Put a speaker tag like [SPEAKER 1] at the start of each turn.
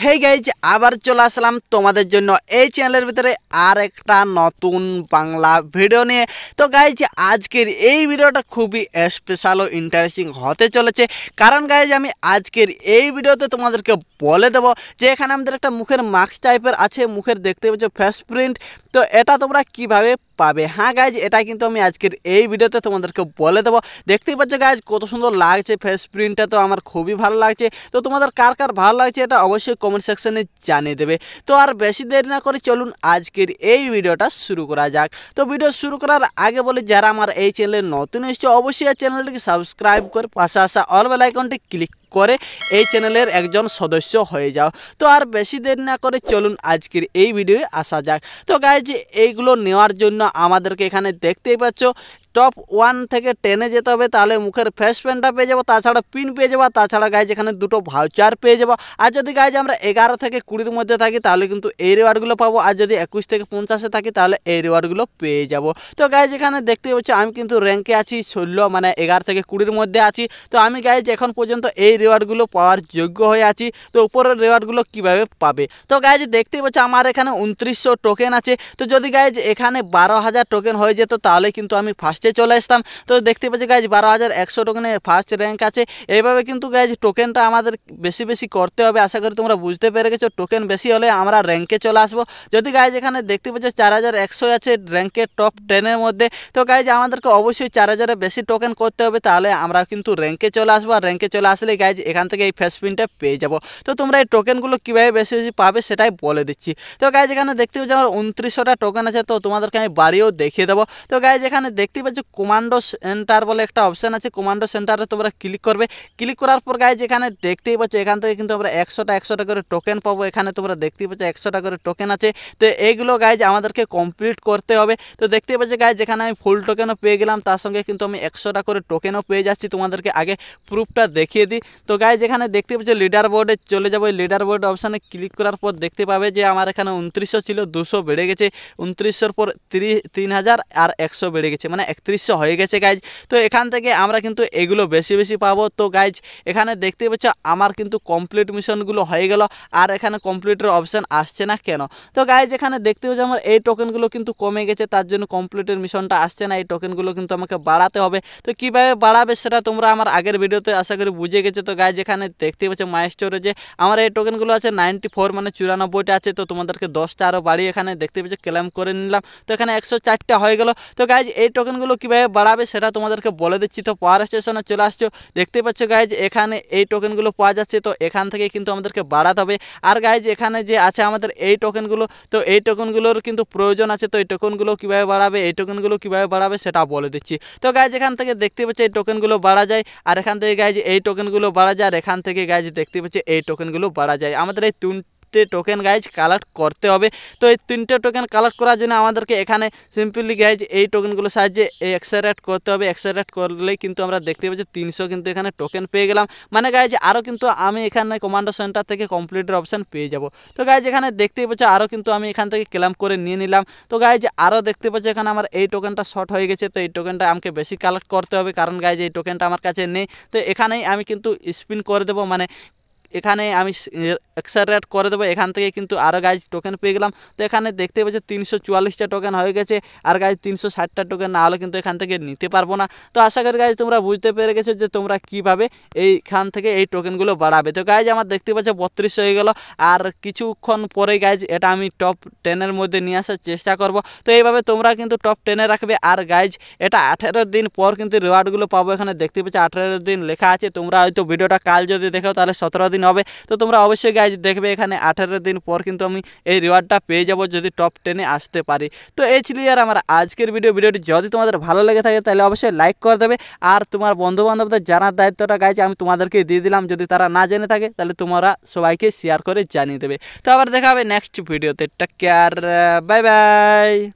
[SPEAKER 1] hey guys আবার চলে আসলাম তোমাদের জন্য এই চ্যানেলের ভিতরে আর একটা নতুন বাংলা ভিডিও নিয়ে তো গাইজ আজকের এই ভিডিওটা খুবই স্পেশাল ও ইন্টারেস্টিং হতে চলেছে কারণ গাইজ আমি আজকের এই ভিডিওতে তোমাদেরকে বলে দেবো যে এখানে আমাদের একটা মুখের মাস্ক টাইপের আছে মুখের দেখতে পাচ্ছ ফেস প্রিন্ট তো এটা তোমরা কিভাবে পাবে হ্যাঁ গাইজ এটা কিন্তু আমি আজকের এই ভিডিওতে তোমাদেরকে বলে দেবো দেখতেই পাচ্ছ গাইজ কত সুন্দর লাগছে ফেস প্রিন্টটা তো আমার খুবই ভালো লাগছে তো তোমাদের কার কার ভালো লাগছে এটা অবশ্যই কমেন্ট সেকশানে জানিয়ে দেবে তো আর বেশি দেরি না করে চলুন আজকের এই ভিডিওটা শুরু করা যাক তো ভিডিও শুরু করার আগে বলি যারা আমার এই চ্যানেলে নতুন এসছে অবশ্যই এই চ্যানেলটিকে সাবস্ক্রাইব করে পাশে আসা অল বেল আইকনটি ক্লিক করে এই চ্যানেলের একজন সদস্য অবশ্য হয়ে যাও তো আর বেশি দেরি না করে চলুন আজকের এই ভিডিও আসা যাক তো গাইজ এইগুলো নেওয়ার জন্য আমাদেরকে এখানে দেখতেই পাচ্ছ টপ ওয়ান থেকে টেনে যেতে হবে তাহলে মুখের ফেস প্যানটা পেয়ে যাবো তাছাড়া পিন পেয়ে যাবো তাছাড়া গাইজ এখানে দুটো ভাউচার পেয়ে যাবো আর যদি গাইজ আমরা এগারো থেকে কুড়ির মধ্যে থাকি তাহলে কিন্তু এই রেওয়ার্ডগুলো পাবো আর যদি একুশ থেকে পঞ্চাশে থাকি তাহলে এই রিওয়ার্ডগুলো পেয়ে যাবো তো গাইজ এখানে দেখতে পাচ্ছি আমি কিন্তু র্যাঙ্কে আছি ষোলো মানে এগারো থেকে কুড়ির মধ্যে আছি তো আমি গাইজ এখন পর্যন্ত এই রেওয়ার্ডগুলো পাওয়ার যোগ্য হয়ে আছি তো উপরের রেওয়ার্ডগুলো কীভাবে পাবে তো গাইজ দেখতে পাচ্ছি আমার এখানে উনত্রিশশো টোকেন আছে তো যদি গাইজ এখানে বারো হাজার টোকেন হয়ে যেত তাহলে কিন্তু আমি ফার্স্ট চলে আসতাম তো দেখতে পাচ্ছেন गाइस 12100 টোকেনে ফার্স্ট র‍্যাঙ্ক আছে এবারে কিন্তু गाइस টোকেনটা আমাদের বেশি বেশি করতে হবে আশা করি তোমরা বুঝতে পার রে যে টোকেন বেশি হলে আমরা র‍্যাঙ্কে চলে আসব যদি गाइस এখানে দেখতে পাচ্ছেন 4100 আছে র‍্যাঙ্কে টপ 10 এর মধ্যে তো गाइस আমাদেরকে অবশ্যই 4000 এর বেশি টোকেন করতে হবে তাহলে আমরাও কিন্তু র‍্যাঙ্কে চলে আসব আর র‍্যাঙ্কে চলে আসলে गाइस এখান থেকে এই ফেস্টপিনটা পেয়ে যাব তো তোমরা এই টোকেন গুলো কিভাবে বেশি বেশি পাবে সেটাই বলে দিচ্ছি তো गाइस এখানে দেখতে যা 2900 টা টোকেন আছে তো তোমাদেরকে আমি বাড়িও দেখিয়ে দেব তো गाइस এখানে দেখতে যে কমান্ডো সেন্টার বলে একটা অপশান আছে কমান্ডো সেন্টারে তোমরা ক্লিক করবে ক্লিক করার পর গায়ে যেখানে দেখতেই পাচ্ছ এখান থেকে কিন্তু আমরা একশোটা একশোটা করে টোকেন পাবো এখানে তোমরা দেখতেই পাচ্ছ একশোটা করে টোকেন আছে তো এইগুলো গাইজ আমাদেরকে কমপ্লিট করতে হবে তো দেখতেই পাচ্ছ গায়ে যেখানে আমি ফুল টোকেনও পেয়ে গেলাম তার সঙ্গে কিন্তু আমি একশোটা করে টোকেনও পেয়ে যাচ্ছি তোমাদেরকে আগে প্রুফটা দেখিয়ে দিই তো গায়ে যেখানে দেখতে পাচ্ছ লিডার বোর্ডে চলে যাবো লিডার বোর্ড অপশানে ক্লিক করার পর দেখতে পাবে যে আমার এখানে উনত্রিশশো ছিল দুশো বেড়ে গেছে উনত্রিশশোর পর তিরিশ তিন হাজার আর একশো বেড়ে গেছে মানে একত্রিশশো হয়ে গেছে গাইজ তো এখান থেকে আমরা কিন্তু এগুলো বেশি বেশি পাবো তো গাইজ এখানে দেখতে পাচ্ছ আমার কিন্তু কমপ্লিট মিশনগুলো হয়ে গেল আর এখানে কমপ্লিটের অপশান আসছে না কেন তো গাইজ এখানে দেখতে পাচ্ছ আমার এই টোকেনগুলো কিন্তু কমে গেছে তার জন্য কমপ্লিটের মিশনটা আসছে না এই টোকেনগুলো কিন্তু আমাকে বাড়াতে হবে তো কীভাবে বাড়াবে সেটা তোমরা আমার আগের ভিডিওতে আশা করি বুঝে গেছো তো গাইজ এখানে দেখতে পাচ্ছ মাইস্টোরে যে আমার এই টোকেনগুলো আছে নাইনটি ফোর মানে চুরানব্বইটা আছে তো তোমাদেরকে দশটা আরও বাড়ি এখানে দেখতে পাচ্ছ ক্লেম করে নিলাম তো এখানে একশো চারটা হয়ে গেল তো গাইজ এই টোকেনগুলো গুলো কীভাবে বাড়াবে সেটা তোমাদেরকে বলে দিচ্ছি তো পাওয়ার স্টেশনে চলে আসছো দেখতে পাচ্ছ গাইজ এখানে এই টোকেনগুলো পাওয়া যাচ্ছে তো এখান থেকে কিন্তু আমাদেরকে বাড়াতে হবে আর গাইজ এখানে যে আছে আমাদের এই টোকেনগুলো তো এই টোকেনগুলোর কিন্তু প্রয়োজন আছে তো এই টোকেনগুলো কীভাবে বাড়াবে এই টোকেনগুলো কীভাবে বাড়াবে সেটা বলে দিচ্ছি তো গাইজ এখান থেকে দেখতে পাচ্ছি এই টোকেনগুলো বাড়া যায় আর এখান থেকে গাইজ এই টোকেনগুলো বাড়া যায় আর এখান থেকে গাইজ দেখতে পাচ্ছি এই টোকেনগুলো বাড়া যায় আমাদের এই তিন তিনটে টোকেন গাইজ কালেক্ট করতে হবে তো এই তিনটে টোকেন কালেক্ট করার জন্য আমাদেরকে এখানে সিম্পলি গাইজ এই টোকেনগুলোর সাহায্যে এক্সারেট করতে হবে এক্সারেট করলে কিন্তু আমরা দেখতে পাচ্ছি তিনশো কিন্তু এখানে টোকেন পেয়ে গেলাম মানে গাইজ আরও কিন্তু আমি এখানে কমান্ডো সেন্টার থেকে কমপ্লিটের অপশান পেয়ে যাব তো গাইজ এখানে দেখতেই পাচ্ছি আরও কিন্তু আমি এখান থেকে ক্লাম করে নিয়ে নিলাম তো গাইজ আরও দেখতে পাচ্ছি এখানে আমার এই টোকেনটা শর্ট হয়ে গেছে তো এই টোকেনটা আমাকে বেশি কালেক্ট করতে হবে কারণ গাইজ এই টোকেনটা আমার কাছে নেই তো এখানেই আমি কিন্তু স্পিন করে দেবো মানে এখানে আমি এক্সারেট করে দেবো এখান থেকে কিন্তু আরও গাছ টোকেন পেয়ে গেলাম তো এখানে দেখতে পাচ্ছি তিনশো চুয়াল্লিশটা টোকেন হয়ে গেছে আর গাছ তিনশো ষাটটা টোকেন না হলে কিন্তু এখান থেকে নিতে পারবো না তো আশা করি গাছ তোমরা বুঝতে পেরে গেছো যে তোমরা কীভাবে এইখান থেকে এই টোকেনগুলো বাড়াবে তো গাইজ আমার দেখতে পাচ্ছ বত্রিশ হয়ে গেল আর কিছুক্ষণ পরে গাইজ এটা আমি টপ টেনের মধ্যে নিয়ে আসার চেষ্টা করব তো এইভাবে তোমরা কিন্তু টপ টেনে রাখবে আর গাইজ এটা আঠেরো দিন পর কিন্তু রিওয়ার্ডগুলো পাবো এখানে দেখতে পাচ্ছি আঠেরো দিন লেখা আছে তোমরা হয়তো ভিডিওটা কাল যদি দেখো তাহলে সতেরো দিন হবে তো তোমরা অবশ্যই গাইজ দেখবে এখানে আঠারো দিন পর কিন্তু আমি এই রিওয়ার্ডটা পেয়ে যাব যদি টপ টেনে আসতে পারি তো এই ছিল আর আমার আজকের ভিডিও ভিডিওটি যদি তোমাদের ভালো লেগে থাকে তাহলে অবশ্যই লাইক করে দেবে আর তোমার বন্ধুবান্ধবদের জানার দায়িত্বটা গাইজ আমি তোমাদেরকে দিয়ে দিলাম যদি তারা না জেনে থাকে তাহলে তোমরা সবাইকে শেয়ার করে জানিয়ে দেবে তো আবার দেখা হবে নেক্সট ভিডিওতে টেক কেয়ার বাই বাই